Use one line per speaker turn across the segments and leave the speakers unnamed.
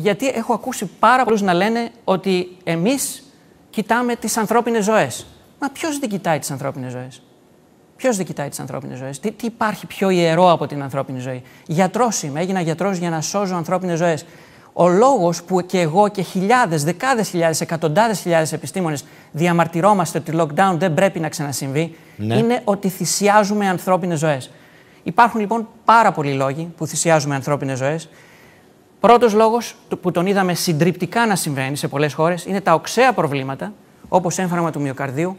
γιατί έχω ακούσει πάρα πολλούς να λένε ότι εμείς κοιτάμε τις ανθρώπινες ζωές. Μα ποιος δεν κοιτάει τις ανθρώπινες ζωές, ποιος δεν κοιτάει τις ανθρώπινες ζωές, Τι, υπάρχει πιο ιερό από την ανθρώπινη ζωή. Γιατρός είμαι, έγινα γιατρός για να σώζω ανθρώπινες ζωές. Ο λόγος που και εγώ και χιλιάδες, δεκάδες χιλιάδες, εκατοντάδες χιλιάδες επιστήμονες διαμαρτυρόμαστε ότι lockdown δεν πρέπει να ξανασυμβεί, ναι. είναι ότι θυσιάζουμε ανθρώπινες ζωές. Υπάρχουν λοιπόν πάρα πολλοί λόγοι που θυσιάζουμε ανθρώπινες ζωές. Πρώτος λόγος, που τον είδαμε συντριπτικά να συμβαίνει σε πολλές χώρες, είναι τα οξέα προβλήματα, όπως έμφραγμα του μυοκαρδίου,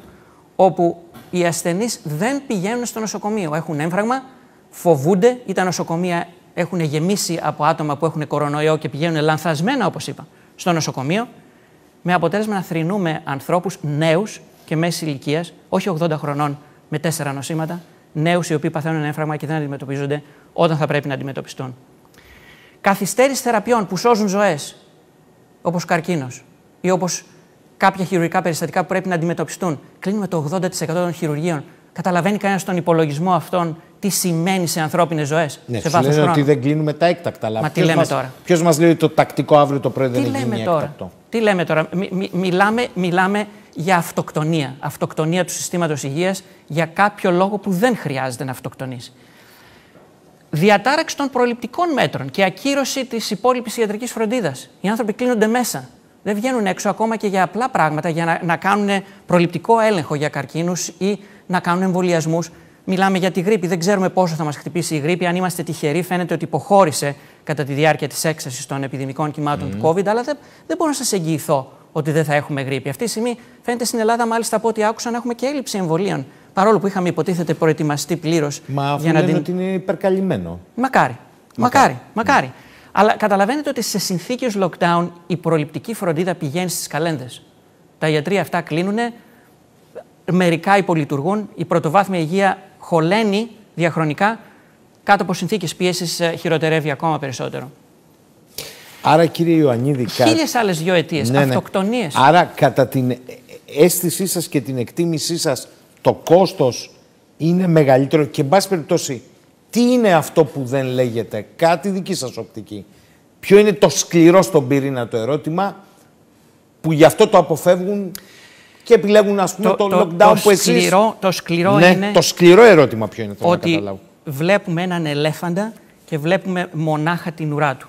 όπου οι ασθενείς δεν πηγαίνουν στο νοσοκομείο. Έχουν έμφραγμα, φοβούνται ή τα νοσοκομεία έχουν γεμίσει από άτομα που έχουν κορονοϊό και πηγαίνουν λανθασμένα, όπως είπα, στο νοσοκομείο, με αποτέλεσμα να θρυνούμε ανθρώπους, νέους και μέσης ηλικίας, όχι 80 χρονών με τέσσερα νοσήματα, νέους οι οποίοι παθαίνουν έμφραγμα και δεν αντιμετωπίζονται όταν θα πρέπει να αντιμετωπιστούν καθυστέρηση θεραπείων που σώζουν ζωές, όπως καρκίνος ή όπως κάποια χειρουργικά περιστατικά που πρέπει να αντιμετωπιστούν. Κλείνουμε το 80% των χειρουργείων. Καταλαβαίνει κανένας τον υπολογισμό αυτών τι σημαίνει σε ανθρώπινες ζωές. Ναι, σε βάθο χρόνου. ότι δεν κλείνουμε τα έκτακτα. Αλλά Μα τι λέμε μας, τώρα. Ποιος μας λέει ότι το τακτικό αύριο το πρωί δεν είναι γίνει τώρα. έκτακτο. Τι λέμε τώρα. μιλάμε, μιλάμε για αυτοκτονία. Αυτοκτονία του συστήματος υγείας για κάποιο λόγο που δεν χρειάζεται να αυτοκτονήσει διατάραξης των προληπτικών μέτρων και ακύρωση της υπόλοιπης ιατρικής φροντίδας. Οι άνθρωποι κλείνονται μέσα. Δεν βγαίνουν έξω ακόμα και για απλά πράγματα, για να, να κάνουν προληπτικό έλεγχο για καρκίνους ή να κάνουν εμβολιασμούς. Μιλάμε για τη γρήπη. Δεν ξέρουμε πόσο θα μας χτυπήσει η γρήπη. Αν είμαστε τυχεροί, φαίνεται ότι υποχώρησε κατά τη διάρκεια της έξασης των επιδημικών κυμάτων του COVID. Αλλά δεν, δεν μπορώ να σας εγγυηθώ ότι δεν θα έχουμε γρήπη. Αυτή τη στιγμή φαίνεται στην Ελλάδα, μάλιστα από ό,τι άκουσα, να έχουμε και έλλειψη εμβολίων. Παρόλο που είχαμε υποτίθεται προετοιμαστεί πλήρως. Μα για να την... ότι είναι υπερκαλυμμένο. Μακάρι. Μακάρι. Μακάρι. Ναι. Αλλά καταλαβαίνετε ότι σε συνθήκες lockdown η προληπτική φροντίδα πηγαίνει στις καλένδες. Τα ιατρία αυτά κλείνουν, μερικά υπολειτουργούν, η πρωτοβάθμια υγεία χωλαίνει διαχρονικά, κάτω από συνθήκες πίεσης ε, χειροτερεύει ακόμα περισσότερο. Άρα, κύριε Ιωαννίδη. Χίλιε κα... άλλες δύο αιτίες, ναι, ναι. Άρα, κατά την αίσθησή σας και την εκτίμησή σας το κόστος είναι μεγαλύτερο και εν πάση περιπτώσει τι είναι αυτό που δεν λέγεται, κάτι δική σας οπτική. Ποιο είναι το σκληρό στον πυρήνα το ερώτημα που γι' αυτό το αποφεύγουν και επιλέγουν ας πούμε το, το, lockdown το που εσείς... το σκληρό ναι, είναι... Το σκληρό ερώτημα ποιο είναι, θέλω ότι καταλάβω. βλέπουμε έναν ελέφαντα και βλέπουμε μονάχα την ουρά του.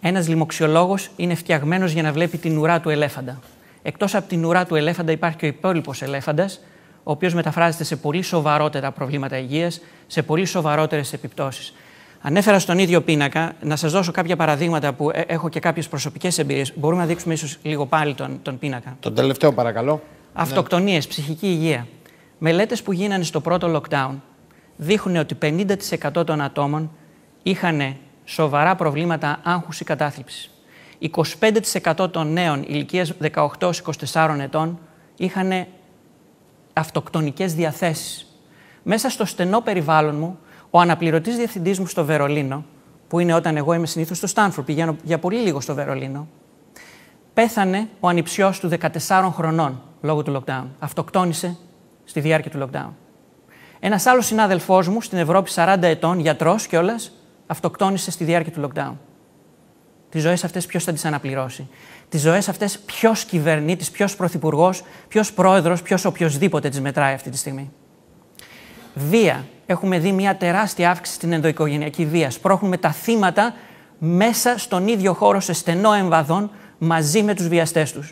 Ένας λοιμοξιολόγος είναι φτιαγμένος για να βλέπει την ουρά του ελέφαντα. Εκτός από την ουρά του ελέφαντα, υπάρχει και ο υπόλοιπος ελέφαντας, ο οποίος μεταφράζεται σε πολύ σοβαρότερα προβλήματα υγείας, σε πολύ σοβαρότερες επιπτώσεις. Ανέφερα στον ίδιο πίνακα να σας δώσω κάποια παραδείγματα που ε, έχω και κάποιες προσωπικές εμπειρίες. Μπορούμε να δείξουμε ίσως λίγο πάλι τον, τον πίνακα. Τον τελευταίο, παρακαλώ. Αυτοκτονίες, ψυχική υγεία. Μελέτες που γίνανε στο πρώτο lockdown δείχνουν ότι 50% των ατόμων είχαν σοβαρά προβλήματα άγχους ή κατάθλιψης. 25% των νέων ηλικίας 18-24 ετών είχαν αυτοκτονικές διαθέσεις. Μέσα στο στενό περιβάλλον μου, ο αναπληρωτής διευθυντής μου στο Βερολίνο, που είναι όταν εγώ είμαι συνήθως στο Στάνφορ, πηγαίνω για πολύ λίγο στο Βερολίνο, πέθανε ο ανιψιός του 14 χρονών λόγω του lockdown. Αυτοκτόνησε στη διάρκεια του lockdown. Ένας άλλος συνάδελφός μου στην Ευρώπη, 40 ετών, γιατρός κιόλας, αυτοκτόνησε στη διάρκεια του lockdown. Τις ζωές αυτές ποιος θα τις αναπληρώσει. Τις ζωές αυτές ποιος κυβερνήτης, ποιος πρωθυπουργός, ποιος πρόεδρος, ποιος οποιοδήποτε τις μετράει αυτή τη στιγμή. Βία. Έχουμε δει μια τεράστια αύξηση στην ενδοοικογενειακή βία. Σπρώχνουμε τα θύματα μέσα στον ίδιο χώρο, σε στενό εμβαδόν, μαζί με τους βιαστές τους.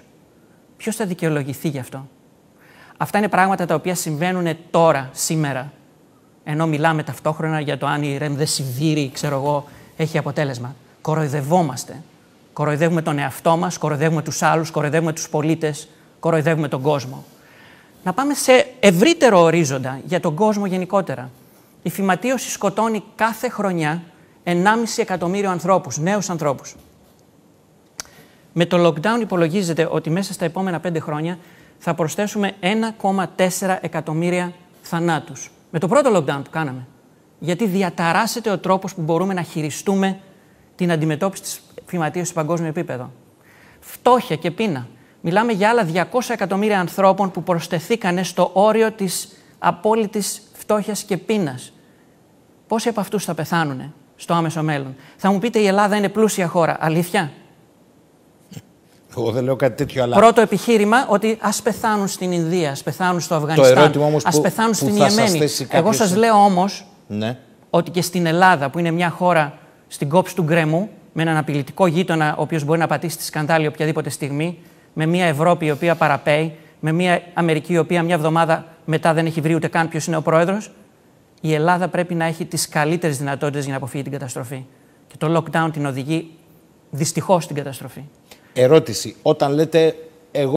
Ποιος θα δικαιολογηθεί γι' αυτό. Αυτά είναι πράγματα τα οποία συμβαίνουν τώρα, σήμερα. Ενώ μιλάμε ταυτόχρονα για το αν η Ρεμδεσιβήρη, ξέρω εγώ, έχει αποτέλεσμα κοροϊδευόμαστε. Κοροϊδεύουμε τον εαυτό μας, κοροϊδεύουμε τους άλλους, κοροϊδεύουμε τους πολίτες, κοροϊδεύουμε τον κόσμο. Να πάμε σε ευρύτερο ορίζοντα για τον κόσμο γενικότερα. Η φυματίωση σκοτώνει κάθε χρονιά 1,5 εκατομμύριο ανθρώπους, νέους ανθρώπους. Με το lockdown υπολογίζεται ότι μέσα στα επόμενα πέντε χρόνια θα προσθέσουμε 1,4 εκατομμύρια θανάτους. Με το πρώτο lockdown που κάναμε. Γιατί διαταράσσεται ο τρόπος που μπορούμε να χειριστούμε την αντιμετώπιση της φυματίωση σε παγκόσμιο επίπεδο. Φτώχεια και πείνα. Μιλάμε για άλλα 200 εκατομμύρια ανθρώπων που προστεθήκανε στο όριο της απόλυτης φτώχειας και πείνας. Πόσοι από αυτούς θα πεθάνουν στο άμεσο μέλλον. Θα μου πείτε η Ελλάδα είναι πλούσια χώρα. Αλήθεια. Εγώ δεν λέω κάτι τέτοιο, αλλά. Πρώτο επιχείρημα ότι ας πεθάνουν στην Ινδία, ας πεθάνουν στο Αφγανιστάν, α πεθάνουν που, στην Ιεμένη. Εγώ σας λέω όμως ναι. ότι και στην Ελλάδα, που είναι μια χώρα στην κόψη του γκρέμου, με έναν απειλητικό γείτονα ο οποίος μπορεί να πατήσει τη σκανδάλη οποιαδήποτε στιγμή, με μια Ευρώπη η οποία παραπέει, με μια Αμερική η οποία μια εβδομάδα μετά δεν έχει βρει ούτε καν ποιος είναι ο πρόεδρος, η Ελλάδα πρέπει να έχει τις καλύτερες δυνατότητες για να αποφύγει την καταστροφή. Και το lockdown την οδηγεί δυστυχώς στην καταστροφή. Ερώτηση. Όταν λέτε εγώ.